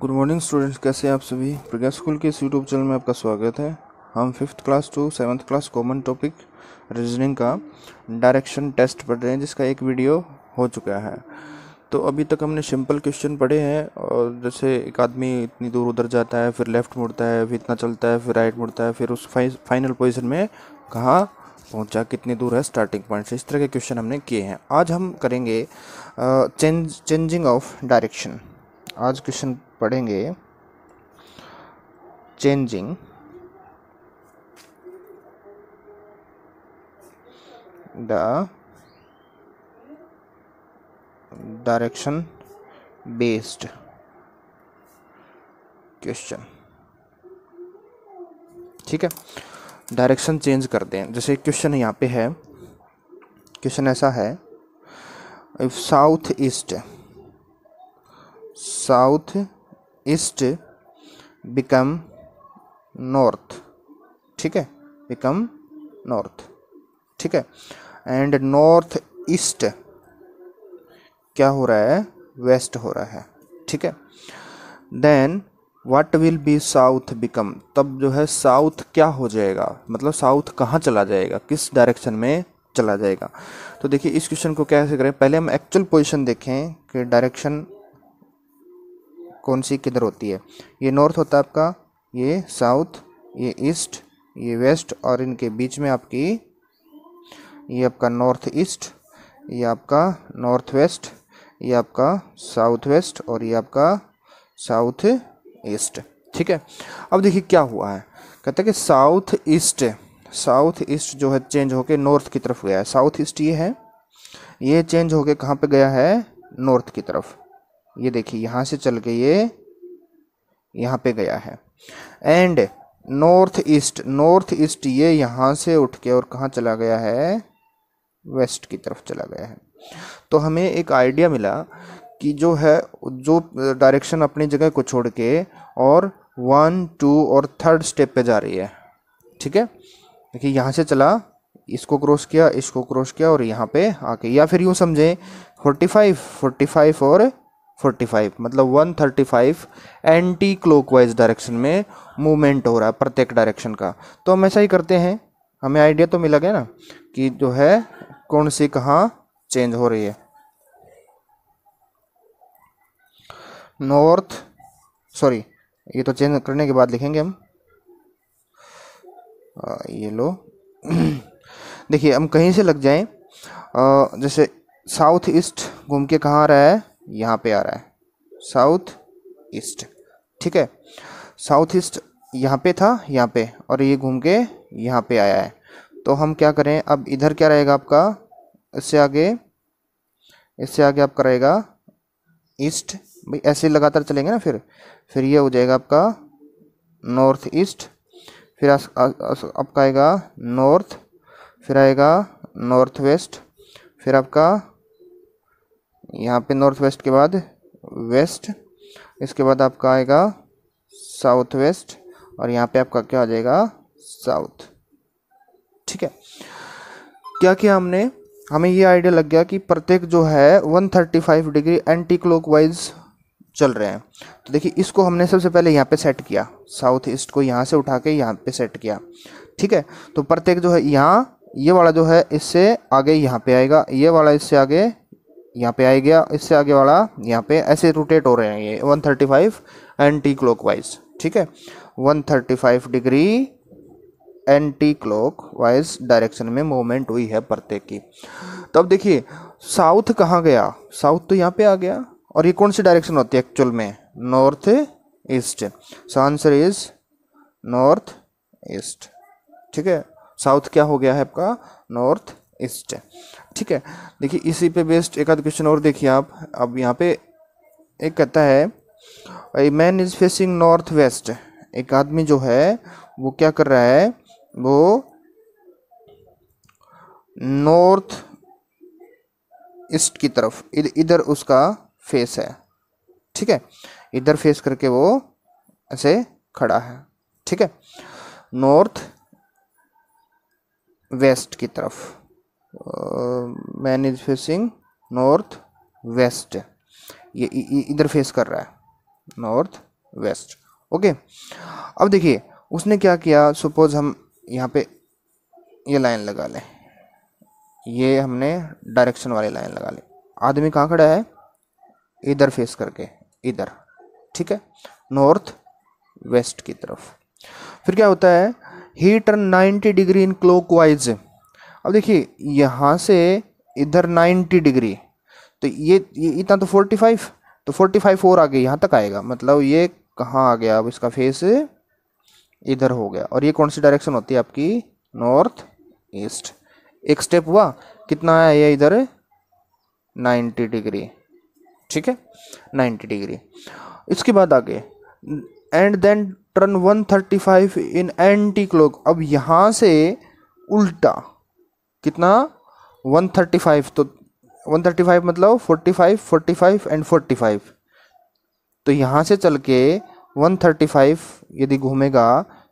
good morning students कैसे आप सभी प्रज्ञा स्कूल के इस यूट्यूब चैनल में आपका स्वागत है हम fifth class to seventh class common topic reasoning का डायरेक्शन टेस्ट पढ़ रहे हैं जिसका एक वीडियो हो चुका है तो अभी तक हमने सिंपल क्वेश्चन पढ़े हैं और जैसे एक आदमी इतनी दूर उधर जाता है फिर लेफ़्ट मुड़ता है फिर इतना चलता है फिर राइट मुड़ता है फिर उस फाइनल पोजिशन में कहाँ पहुंचा कितनी दूर है स्टार्टिंग पॉइंट से इस तरह के क्वेश्चन हमने किए हैं आज हम करेंगे चेंज चेंजिंग ऑफ डायरेक्शन आज क्वेश्चन पढ़ेंगे changing the direction based question ठीक है डायरेक्शन चेंज करते हैं जैसे क्वेश्चन यहाँ पे है क्वेश्चन ऐसा है if south east south east become north ठीक है बिकम नॉर्थ ठीक है एंड नॉर्थ ईस्ट क्या हो रहा है वेस्ट हो रहा है ठीक है then what will be south become तब जो है साउथ क्या हो जाएगा मतलब साउथ कहाँ चला जाएगा किस डायरेक्शन में चला जाएगा तो देखिए इस क्वेश्चन को कैसे करें पहले हम एक्चुअल पोजिशन देखें कि डायरेक्शन कौन सी किधर होती है ये नॉर्थ होता है आपका ये साउथ ये ईस्ट ये वेस्ट और इनके बीच में आपकी ये आपका नॉर्थ ईस्ट ये आपका नॉर्थ वेस्ट ये आपका साउथ वेस्ट और ये आपका साउथ ईस्ट ठीक है अब देखिए क्या हुआ है कहते हैं कि साउथ ईस्ट साउथ ईस्ट जो है चेंज होके नॉर्थ की तरफ गया है साउथ ईस्ट ये है ये चेंज होके कहाँ पे गया है नॉर्थ की तरफ ये देखिए यहाँ से चल के ये यहाँ पे गया है and north east north east ये यहाँ से उठ के और कहाँ चला गया है वेस्ट की तरफ चला गया है तो हमें एक आइडिया मिला कि जो है जो डायरेक्शन अपनी जगह को छोड़ के और वन टू और थर्ड स्टेप पे जा रही है ठीक है देखिए यहाँ से चला इसको क्रॉस किया इसको क्रॉस किया और यहाँ पे आके या फिर यूँ समझें 45 45 और 45 मतलब 135 एंटी क्लोक डायरेक्शन में मूवमेंट हो रहा है प्रत्येक डायरेक्शन का तो हम ऐसा ही करते हैं हमें आइडिया तो मिला गया ना कि जो है कौन सी कहाँ चेंज हो रही है नॉर्थ सॉरी ये तो चेंज करने के बाद लिखेंगे हम ये लो देखिए हम कहीं से लग जाएं आ, जैसे साउथ ईस्ट घूम के कहाँ आ रहा है यहाँ पे आ रहा है साउथ ईस्ट ठीक है साउथ ईस्ट यहाँ पे था यहाँ पे और ये घूम के यहाँ पे आया है तो हम क्या करें अब इधर क्या रहेगा आपका इससे आगे इससे आगे आपका रहेगा ईस्ट भाई ऐसे लगातार चलेंगे ना फिर फिर ये हो जाएगा आपका नॉर्थ ईस्ट फिर आपका आएगा नॉर्थ फिर आएगा नॉर्थ वेस्ट फिर आपका यहाँ पे नॉर्थ वेस्ट के बाद वेस्ट इसके बाद आपका आएगा साउथ वेस्ट और यहाँ पे आपका क्या आ जाएगा साउथ ठीक है क्या किया हमने हमें ये आइडिया लग गया कि प्रत्येक जो है 135 डिग्री एंटी क्लॉकवाइज चल रहे हैं तो देखिए इसको हमने सबसे पहले यहाँ पे सेट किया साउथ ईस्ट को यहाँ से उठा के यहाँ पे सेट किया ठीक है तो प्रत्येक जो है यहाँ ये वाला जो है इससे आगे यहाँ पे आएगा ये वाला इससे आगे यहाँ पे आ गया इससे आगे वाला यहाँ पे ऐसे रोटेट हो रहे हैं ये 135 एंटी क्लॉकवाइज ठीक है 135 degree anticlockwise direction में मूवमेंट हुई है प्रत्येक की तो अब देखिए साउथ कहाँ गया साउथ तो यहाँ पे आ गया और ये कौन सी डायरेक्शन होती है एक्चुअल में north east so answer is north east ठीक है साउथ क्या हो गया है आपका नॉर्थ ईस्ट ठीक है देखिए इसी पे बेस्ड एक आध क्वेश्चन और देखिए आप अब यहाँ पे एक कहता है a man is facing north west एक आदमी जो है वो क्या कर रहा है वो नॉर्थ ईस्ट की तरफ इध, इधर उसका फेस है ठीक है इधर फेस करके वो ऐसे खड़ा है ठीक है नॉर्थ वेस्ट की तरफ man is facing north west ये इधर फेस कर रहा है नॉर्थ वेस्ट ओके अब देखिए उसने क्या किया सपोज हम यहाँ पे ये लाइन लगा लें ये हमने डायरेक्शन वाली लाइन लगा ली आदमी कहाँ खड़ा है इधर फेस करके इधर ठीक है नॉर्थ वेस्ट की तरफ फिर क्या होता है he turn 90 degree in clockwise अब देखिए यहाँ से इधर 90 डिग्री तो ये, ये इतना तो 45 तो 45 और आगे यहाँ तक आएगा मतलब ये कहाँ आ गया अब इसका फेस इधर हो गया और ये कौन सी डायरेक्शन होती है आपकी नॉर्थ ईस्ट एक स्टेप हुआ कितना है ये इधर 90 डिग्री ठीक है 90 डिग्री इसके बाद आगे and then turn 135 in anti clock अब यहाँ से उल्टा कितना 135 तो 135 मतलब 45 45 एंड 45 तो यहाँ से चल के 135 यदि घूमेगा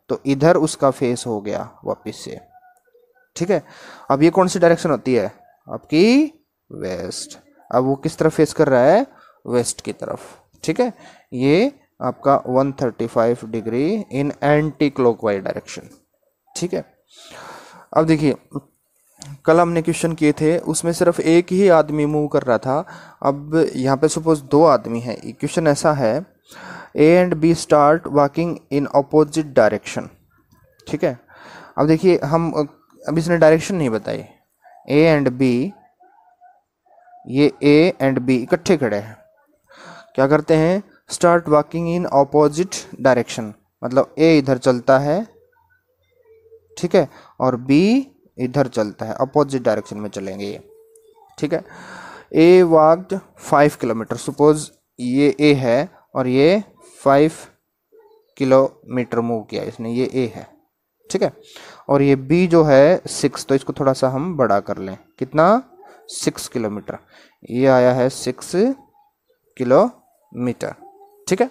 तो इधर उसका फेस हो गया वापस से ठीक है अब ये कौन सी डायरेक्शन होती है आपकी वेस्ट अब वो किस तरफ फेस कर रहा है वेस्ट की तरफ ठीक है ये आपका 135 degree in anticlockwise direction ठीक है अब देखिए कल हमने क्वेश्चन किए थे उसमें सिर्फ एक ही आदमी मूव कर रहा था अब यहाँ पे सपोज दो आदमी हैं क्वेश्चन ऐसा है A and B start walking in opposite direction ठीक है अब देखिए हम अब इसने डायरेक्शन नहीं बताई ए एंड बी ये ए एंड बी इकट्ठे खड़े हैं क्या करते हैं start walking in opposite direction मतलब ए इधर चलता है ठीक है और बी इधर चलता है अपोजिट डायरेक्शन में चलेंगे ये ठीक है A walked five kilometre suppose ये ए है और ये फाइव किलोमीटर मूव किया इसने ये ए है ठीक है और ये बी जो है सिक्स तो इसको थोड़ा सा हम बड़ा कर लें कितना सिक्स किलोमीटर ये आया है सिक्स किलोमीटर ठीक है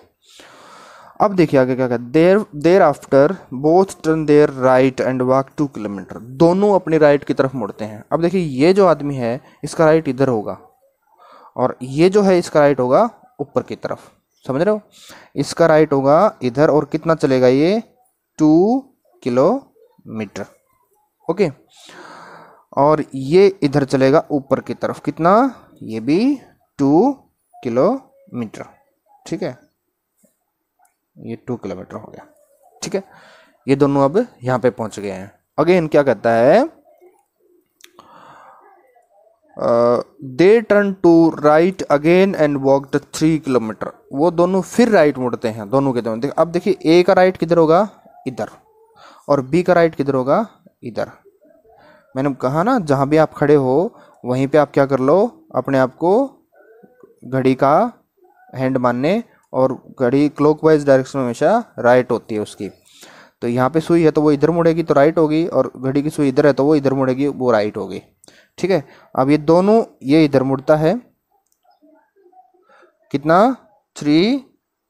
अब देखिए आगे क्या कहते there thereafter both turn their right and walk two kilometre दोनों अपनी राइट की तरफ मुड़ते हैं अब देखिए ये जो आदमी है इसका राइट इधर होगा और ये जो है इसका राइट होगा ऊपर की तरफ समझ रहे हो इसका राइट होगा इधर और कितना चलेगा ये टू किलोमीटर ओके और ये इधर चलेगा ऊपर की तरफ कितना ये भी टू किलोमीटर ठीक है ये टू किलोमीटर हो गया ठीक है ये दोनों अब यहां पे पहुंच गए हैं अगेन क्या कहता है they turn to right again and walk the three kilometre वो दोनों फिर राइट मुड़ते हैं दोनों के दोनों देख अब देखिए ए का राइट किधर होगा इधर और बी का राइट किधर होगा इधर मैंने कहा ना जहां भी आप खड़े हो वहीं पे आप क्या कर लो अपने आप को घड़ी का हैंड मानने और घड़ी क्लॉकवाइज डायरेक्शन में हमेशा राइट होती है उसकी तो यहाँ पे सुई है तो वो इधर मुड़ेगी तो राइट होगी और घड़ी की सुई इधर है तो वो इधर मुड़ेगी वो राइट होगी ठीक है अब ये दोनों ये इधर मुड़ता है कितना थ्री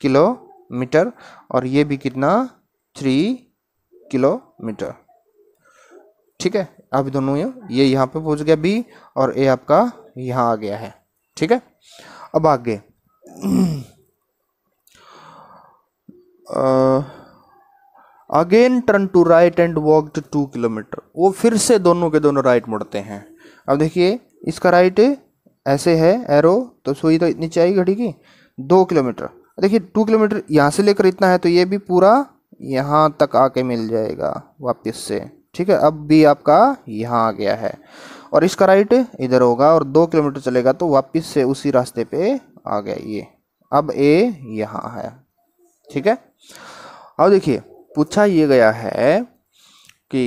किलोमीटर और ये भी कितना थ्री किलोमीटर ठीक है अब दोनों ये ये यहाँ पे पहुँच गया बी और ए आपका यहाँ आ गया है ठीक है अब आगे again turn to right and walk two kilometre वो फिर से दोनों के दोनों राइट मुड़ते हैं अब देखिए इसका राइट ऐसे है एरो तो सुई तो इतनी चाहिए घड़ी की दो किलोमीटर देखिए टू किलोमीटर यहाँ से लेकर इतना है तो ये भी पूरा यहाँ तक आके मिल जाएगा वापस से ठीक है अब भी आपका यहाँ आ गया है और इसका राइट इधर होगा और दो किलोमीटर चलेगा तो वापस से उसी रास्ते पे आ गया ये अब ए यहाँ है ठीक है अब देखिए पूछा ये गया है कि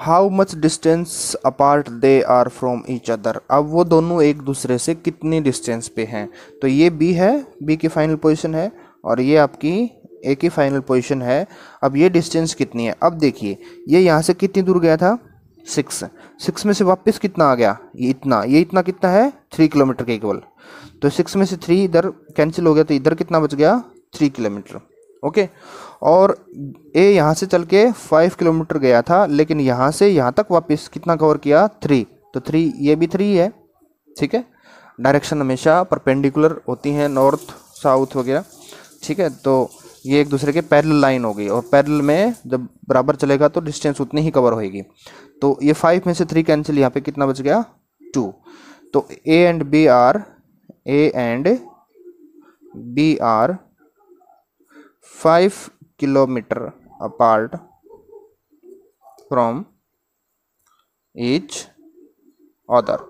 how much distance apart they are from each other अब वो दोनों एक दूसरे से कितनी डिस्टेंस पे हैं तो ये बी है बी की फाइनल पोजिशन है और ये आपकी ए की फाइनल पोजिशन है अब ये डिस्टेंस कितनी है अब देखिए ये यहाँ से कितनी दूर गया था सिक्स सिक्स में से वापस कितना आ गया ये इतना ये इतना कितना है थ्री किलोमीटर के इक्वल तो सिक्स में से थ्री इधर कैंसिल हो गया तो इधर कितना बच गया थ्री किलोमीटर ओके और ए यहाँ से चल के फाइव किलोमीटर गया था लेकिन यहाँ से यहाँ तक वापस कितना कवर किया थ्री तो थ्री ये भी थ्री है ठीक है डायरेक्शन हमेशा परपेंडिकुलर होती हैं नॉर्थ साउथ वगैरह ठीक है तो ये एक दूसरे के पैरल लाइन हो गई और पैरल में जब बराबर चलेगा तो डिस्टेंस उतनी ही कवर होगी तो ये फाइव में से थ्री कैंसिल यहाँ पे कितना बच गया टू तो A and B are A and B are five kilometre apart from each other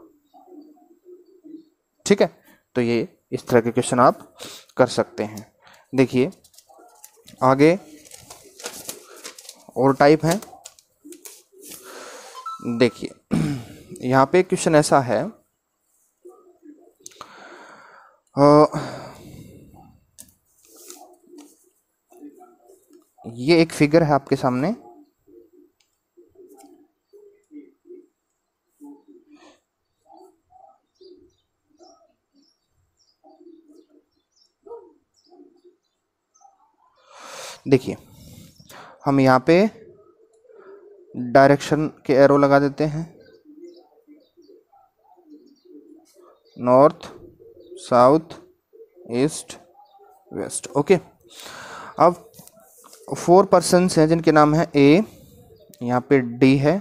ठीक है तो ये इस तरह के क्वेश्चन आप कर सकते हैं देखिए आगे और टाइप है देखिए यहाँ पे क्वेश्चन ऐसा है ये एक फिगर है आपके सामने देखिए हम यहाँ पे डायरेक्शन के एरो लगा देते हैं north south east west okay अब फोर पर्सन हैं जिनके नाम है ए यहाँ पे डी है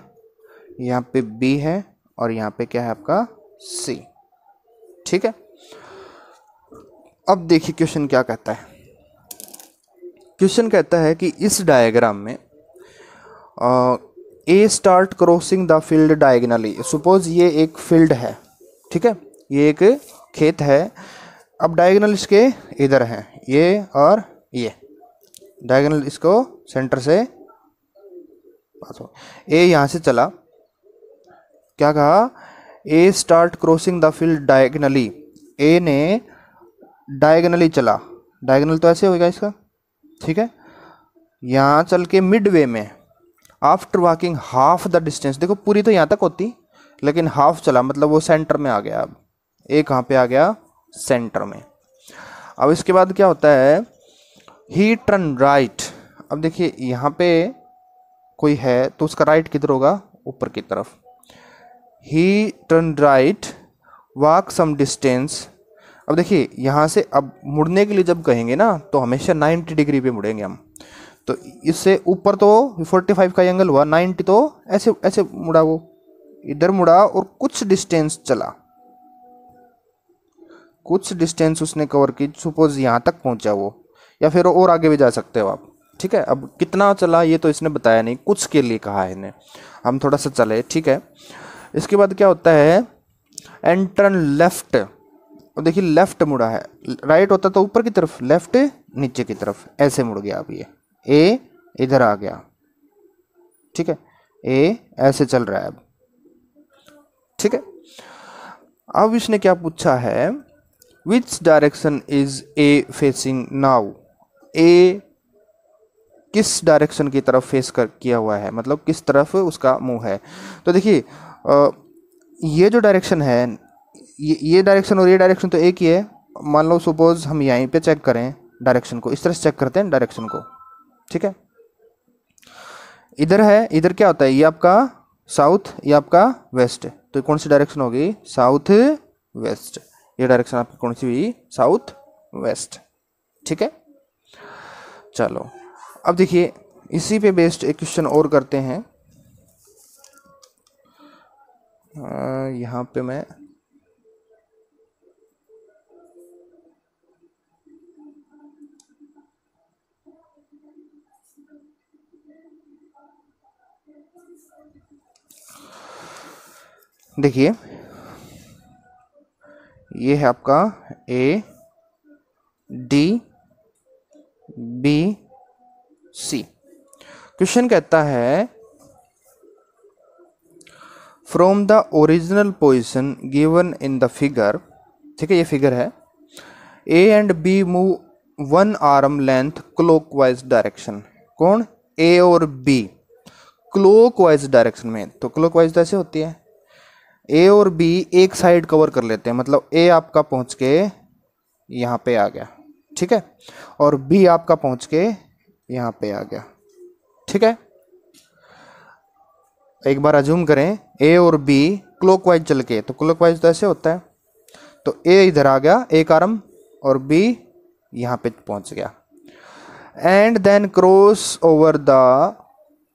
यहाँ पे बी है और यहाँ पे क्या है आपका सी ठीक है अब देखिए क्वेश्चन क्या कहता है क्वेश्चन कहता है कि इस डायग्राम में A start crossing the field diagonally suppose ये एक फील्ड है ठीक है ये एक खेत है अब डायगनल इसके इधर है ये और ये डायगनल इसको सेंटर से पास हो ए यहाँ से चला क्या कहा A start crossing the field diagonally A ने डायगनली चला डायगनल तो ऐसे होगा इसका ठीक है यहाँ चल के मिड वे में after walking half the distance देखो पूरी तो यहाँ तक होती लेकिन हाफ चला मतलब वो सेंटर में आ गया अब ए कहाँ पे आ गया सेंटर में अब इसके बाद क्या होता है ही टर्न राइट अब देखिए यहाँ पे कोई है तो उसका राइट किधर होगा ऊपर की तरफ he turn right walk some distance अब देखिए यहाँ से अब मुड़ने के लिए जब कहेंगे ना तो हमेशा 90 डिग्री पे मुड़ेंगे हम तो इससे ऊपर तो 45 का एंगल हुआ 90 तो ऐसे ऐसे मुड़ा वो इधर मुड़ा और कुछ डिस्टेंस चला कुछ डिस्टेंस उसने कवर की सपोज यहाँ तक पहुँचा वो या फिर और आगे भी जा सकते हो आप ठीक है अब कितना चला ये तो इसने बताया नहीं कुछ के लिए कहा है इन्हें हम थोड़ा सा चले ठीक है इसके बाद क्या होता है एंटर्न लेफ्ट और देखिए लेफ्ट मुड़ा है राइट होता तो ऊपर की तरफ लेफ्ट नीचे की तरफ ऐसे मुड़ गया अब ये ए इधर आ गया ठीक है ए ऐसे चल रहा है अब ठीक है अब इसने क्या पूछा है which direction is A facing now A किस डायरेक्शन की तरफ फेस कर किया हुआ है मतलब किस तरफ उसका मुंह है तो देखिए ये जो डायरेक्शन है ये ये डायरेक्शन और ये डायरेक्शन तो एक ही है मान लो सपोज हम यहीं पे चेक करें डायरेक्शन को इस तरह से चेक करते हैं डायरेक्शन को ठीक है इधर है इधर क्या होता है ये आपका साउथ ये आपका वेस्ट तो कौन सी डायरेक्शन होगी साउथ वेस्ट ये डायरेक्शन आपकी कौन सी हुई साउथ वेस्ट ठीक है चलो अब देखिए इसी पे बेस्ड एक क्वेश्चन और करते हैं यहाँ पे मैं देखिए ये है आपका A D B C question कहता है from the original position given in the figure ठीक है ये फिगर है A and B move one arm length clockwise direction कौन ए और बी क्लोक वाइज डायरेक्शन में तो क्लोक तो वाइज ऐसे होती है ए और बी एक साइड कवर कर लेते हैं मतलब ए आपका पहुंच के यहाँ पे आ गया ठीक है और बी आपका पहुंच के यहाँ पे आ गया ठीक है एक बार अजूम करें ए और बी क्लॉकवाइज चल के तो क्लॉकवाइज तो ऐसे होता है तो ए इधर आ गया एक आरम और बी यहाँ पे पहुंच गया and then cross over the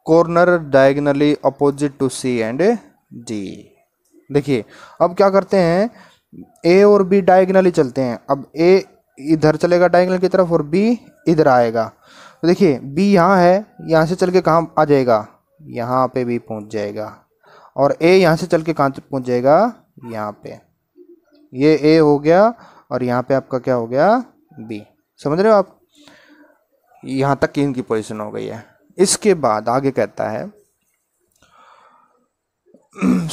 corner diagonally opposite to C and D देखिए अब क्या करते हैं ए और बी डायगनली चलते हैं अब ए इधर चलेगा डाइंगल की तरफ और बी इधर आएगा तो देखिए बी यहाँ है यहाँ से चल के कहाँ आ जाएगा यहाँ पे भी पहुँच जाएगा और ए यहाँ से चल के कहाँ पहुँच जाएगा यहाँ पे ये ए हो गया और यहाँ पे आपका क्या हो गया बी समझ रहे हो आप यहाँ तक की इनकी पोजिशन हो गई है इसके बाद आगे कहता है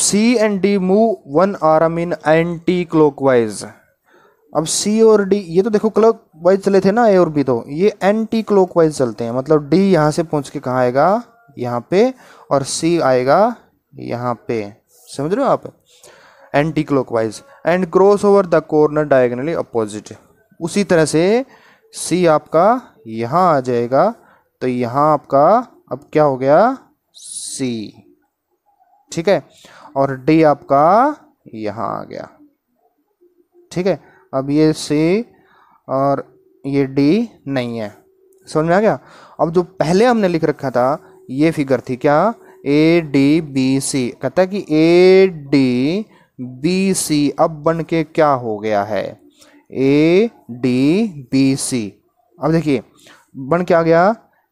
C and D move one arm in anticlockwise अब सी और डी ये तो देखो क्लॉक वाइज चले थे ना ए और बी तो ये एंटी क्लॉक वाइज चलते हैं मतलब डी यहाँ से पहुँच के कहाँ आएगा यहाँ पे और सी आएगा यहाँ पे समझ रहे हो आप anticlockwise and cross over the corner diagonally opposite उसी तरह से सी आपका यहाँ आ जाएगा तो यहाँ आपका अब क्या हो गया सी ठीक है और डी आपका यहाँ आ गया ठीक है अब ये सी और ये डी नहीं है समझ में आ गया अब जो पहले हमने लिख रखा था ये फिगर थी क्या ए डी बी सी कहता है कि ए डी बी सी अब बन के क्या हो गया है ए डी बी सी अब देखिए बन क्या आ गया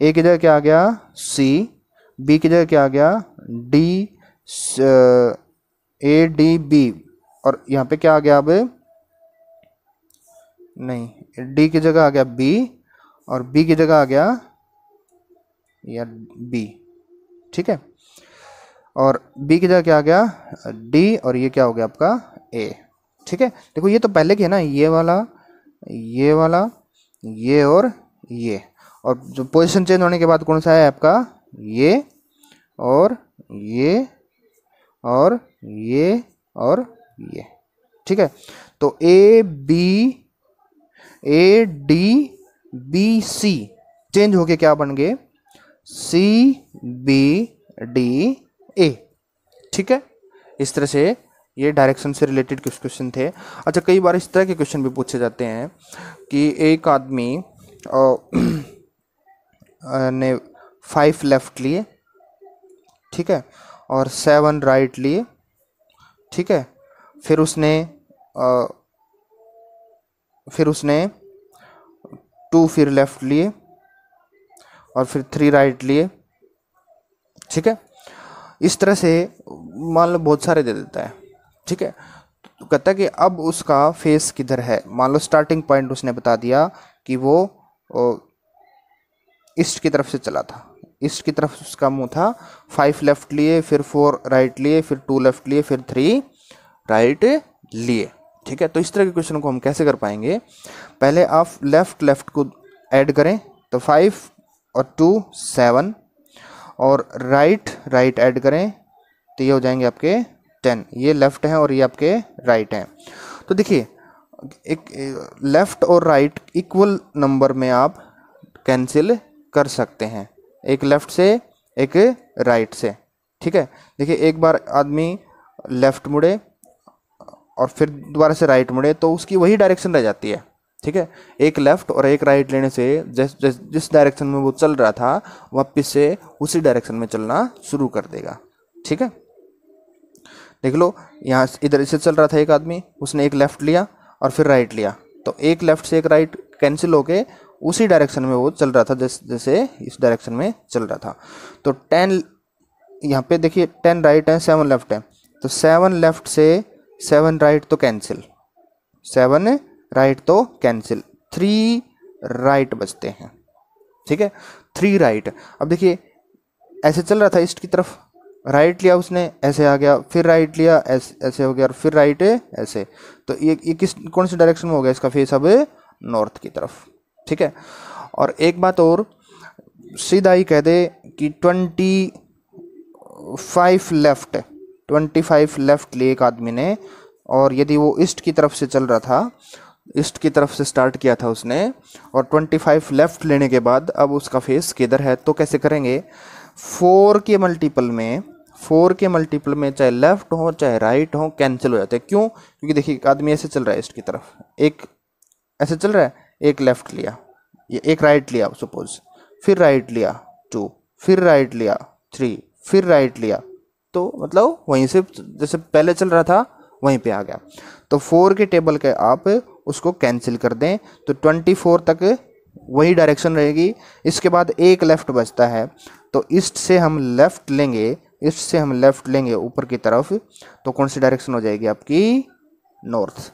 ए की जगह क्या आ गया सी बी की जगह क्या आ गया डी ए डी बी और यहाँ पे क्या आ गया अब नहीं डी की जगह आ गया बी और बी की जगह आ गया या बी ठीक है और बी की जगह क्या आ गया डी और ये क्या हो गया आपका ए ठीक है देखो ये तो पहले की है ना ये वाला ये वाला ये और ये और जो पोजीशन चेंज होने के बाद कौन सा है आपका ये और ये और ये और ये ठीक है तो A B A D B C change होके क्या बन गए सी बी डी ए ठीक है इस तरह से ये डायरेक्शन से रिलेटेड कुछ क्वेश्चन थे अच्छा कई बार इस तरह के क्वेश्चन भी पूछे जाते हैं कि एक आदमी ने फाइव लेफ्ट लिए ठीक है और सेवन राइट लिए ठीक है फिर उसने फिर उसने टू फिर लेफ़्ट लिए और फिर थ्री राइट लिए ठीक है इस तरह से मान लो बहुत सारे दे देता है ठीक है तो कहता है कि अब उसका फेस किधर है मान लो स्टार्टिंग पॉइंट उसने बता दिया कि वो ईस्ट की तरफ से चला था ईस्ट की तरफ उसका मुंह था फाइव लेफ़्ट लिए फिर फोर राइट लिए फिर टू लेफ़्ट लिए फिर थ्री राइट लिए ठीक है तो इस तरह के क्वेश्चन को हम कैसे कर पाएंगे पहले आप लेफ्ट लेफ्ट को ऐड करें तो फाइव और टू सेवन और राइट राइट ऐड करें तो ये हो जाएंगे आपके टेन ये लेफ्ट हैं और ये आपके राइट हैं तो देखिए एक लेफ़्ट और राइट इक्वल नंबर में आप कैंसिल कर सकते हैं एक लेफ़्ट से एक राइट से ठीक है देखिए एक बार आदमी लेफ़्ट मुड़े और फिर दोबारा से राइट मुड़े तो उसकी वही डायरेक्शन रह जाती है ठीक है एक लेफ़्ट और एक राइट लेने से जिस जिस जिस डायरेक्शन में वो चल रहा था वापस से उसी डायरेक्शन में चलना शुरू कर देगा ठीक है देख लो यहाँ इधर इसे चल रहा था एक आदमी उसने एक लेफ़्ट लिया और फिर राइट लिया तो एक लेफ़्ट से एक राइट कैंसिल होके उसी डायरेक्शन में वो चल रहा था जैसे जैसे इस डायरेक्शन में चल रहा था तो टेन यहाँ पे देखिए टेन राइट है सेवन लेफ़्ट है तो सेवन लेफ़्ट से सेवन राइट तो कैंसिल सेवन राइट तो कैंसिल थ्री राइट बचते हैं ठीक है थ्री राइट अब देखिए ऐसे चल रहा था ईस्ट की तरफ राइट लिया उसने ऐसे आ गया फिर राइट लिया ऐसे ऐसे हो गया और फिर राइट ऐसे तो ये ये किस कौन से डायरेक्शन में हो गया इसका फेस अब नॉर्थ की तरफ ठीक है और एक बात और सीधा ही कह दे कि twenty five left twenty five left लिए एक आदमी ने और यदि वो ईस्ट की तरफ से चल रहा था ईस्ट की तरफ से स्टार्ट किया था उसने और ट्वेंटी फाइव लेफ़्ट लेने के बाद अब उसका फेस किधर है तो कैसे करेंगे फोर के मल्टीपल में फोर के मल्टीपल में चाहे लेफ़्ट हो चाहे राइट हो कैंसिल हो जाते हैं क्यों क्योंकि देखिए एक आदमी ऐसे चल रहा है ईस्ट की तरफ एक ऐसे चल रहा है एक लेफ़्ट लिया ये एक राइट लिया सपोज फिर राइट लिया टू फिर राइट लिया थ्री फिर राइट लिया तो मतलब वहीं से जैसे पहले चल रहा था वहीं पे आ गया तो फोर के टेबल के आप उसको कैंसिल कर दें तो ट्वेंटी फोर तक वही डायरेक्शन रहेगी इसके बाद एक लेफ़्ट बचता है तो ईस्ट से हम लेफ़्ट लेंगे ईस्ट से हम लेफ़्ट लेंगे ऊपर की तरफ तो कौन सी डायरेक्शन हो जाएगी आपकी नॉर्थ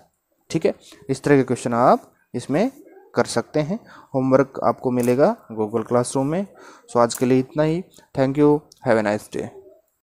ठीक है इस तरह के क्वेश्चन आप इसमें कर सकते हैं होमवर्क आपको मिलेगा गूगल क्लासरूम में सो आज के लिए इतना ही thank you have a nice day